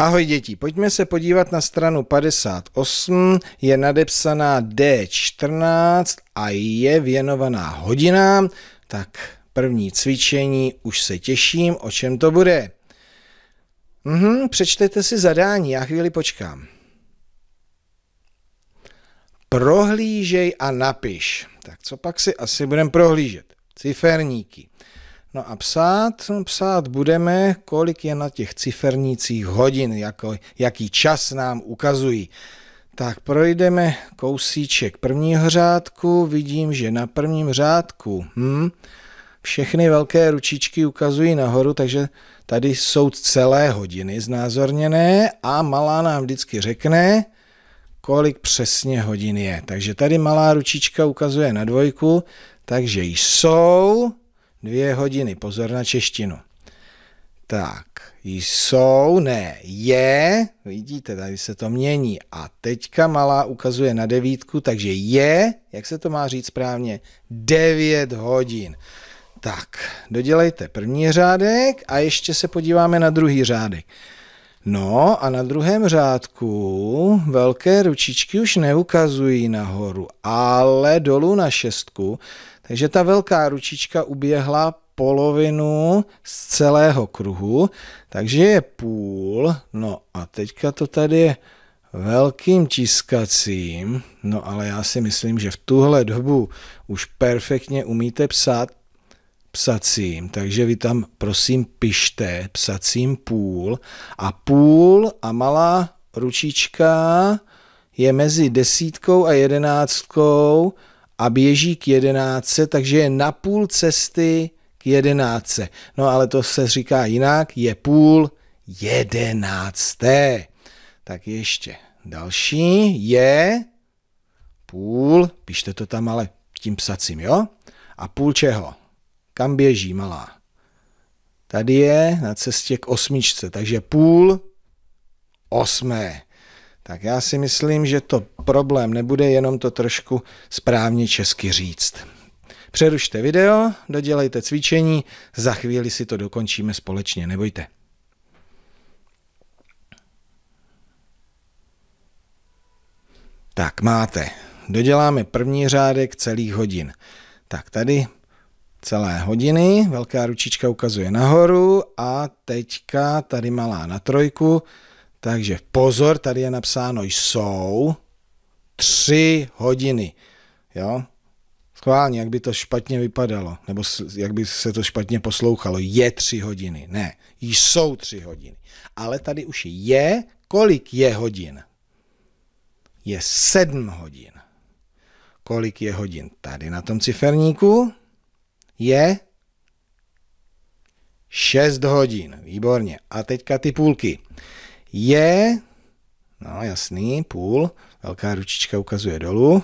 Ahoj děti, pojďme se podívat na stranu 58, je nadepsaná D14 a je věnovaná hodinám, tak první cvičení, už se těším, o čem to bude. Mhm, přečtete si zadání, já chvíli počkám. Prohlížej a napiš. Tak co pak si asi budeme prohlížet? Ciferníky. No a psát, no psát budeme, kolik je na těch cifernících hodin, jako, jaký čas nám ukazují. Tak projdeme kousíček prvního řádku, vidím, že na prvním řádku hm, všechny velké ručičky ukazují nahoru, takže tady jsou celé hodiny znázorněné a malá nám vždycky řekne, kolik přesně hodin je. Takže tady malá ručička ukazuje na dvojku, takže jsou Dvě hodiny, pozor na češtinu. Tak, jsou, ne, je, vidíte, tady se to mění. A teďka malá ukazuje na devítku, takže je, jak se to má říct správně, 9 hodin. Tak, dodělejte první řádek a ještě se podíváme na druhý řádek. No a na druhém řádku velké ručičky už neukazují nahoru, ale dolů na šestku, takže ta velká ručička uběhla polovinu z celého kruhu, takže je půl. No a teďka to tady je velkým tiskacím, no ale já si myslím, že v tuhle dobu už perfektně umíte psát psacím, takže vy tam prosím pište psacím půl a půl a malá ručička je mezi desítkou a jedenáctkou a běží k jedenáctce, takže je na půl cesty k jedenáctce. No ale to se říká jinak, je půl jedenácté. Tak ještě další je půl, píšte to tam ale tím psacím, jo? A půl čeho? Kam běží malá? Tady je na cestě k osmičce, takže půl osmé tak já si myslím, že to problém nebude jenom to trošku správně česky říct. Přerušte video, dodělejte cvičení, za chvíli si to dokončíme společně, nebojte. Tak máte, doděláme první řádek celých hodin. Tak tady celé hodiny, velká ručička ukazuje nahoru a teďka tady malá na trojku, takže pozor, tady je napsáno jsou tři hodiny. Jo? Schválně, jak by to špatně vypadalo, nebo jak by se to špatně poslouchalo. Je tři hodiny. Ne, jsou tři hodiny. Ale tady už je, kolik je hodin? Je sedm hodin. Kolik je hodin? Tady na tom ciferníku je šest hodin. Výborně. A teďka ty půlky je, no jasný, půl, velká ručička ukazuje dolů,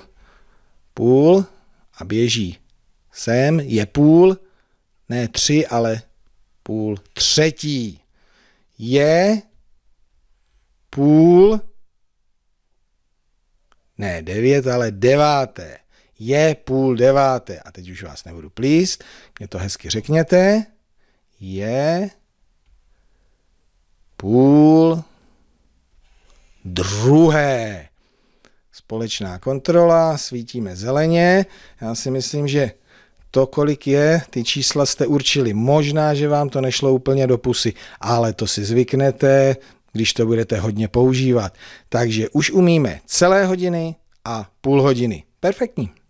půl a běží sem, je půl, ne tři, ale půl třetí. Je půl, ne devět, ale deváté. Je půl deváté. A teď už vás nebudu plíst, mě to hezky řekněte. Je půl druhé. Společná kontrola, svítíme zeleně. Já si myslím, že to, kolik je, ty čísla jste určili. Možná, že vám to nešlo úplně do pusy, ale to si zvyknete, když to budete hodně používat. Takže už umíme celé hodiny a půl hodiny. Perfektní.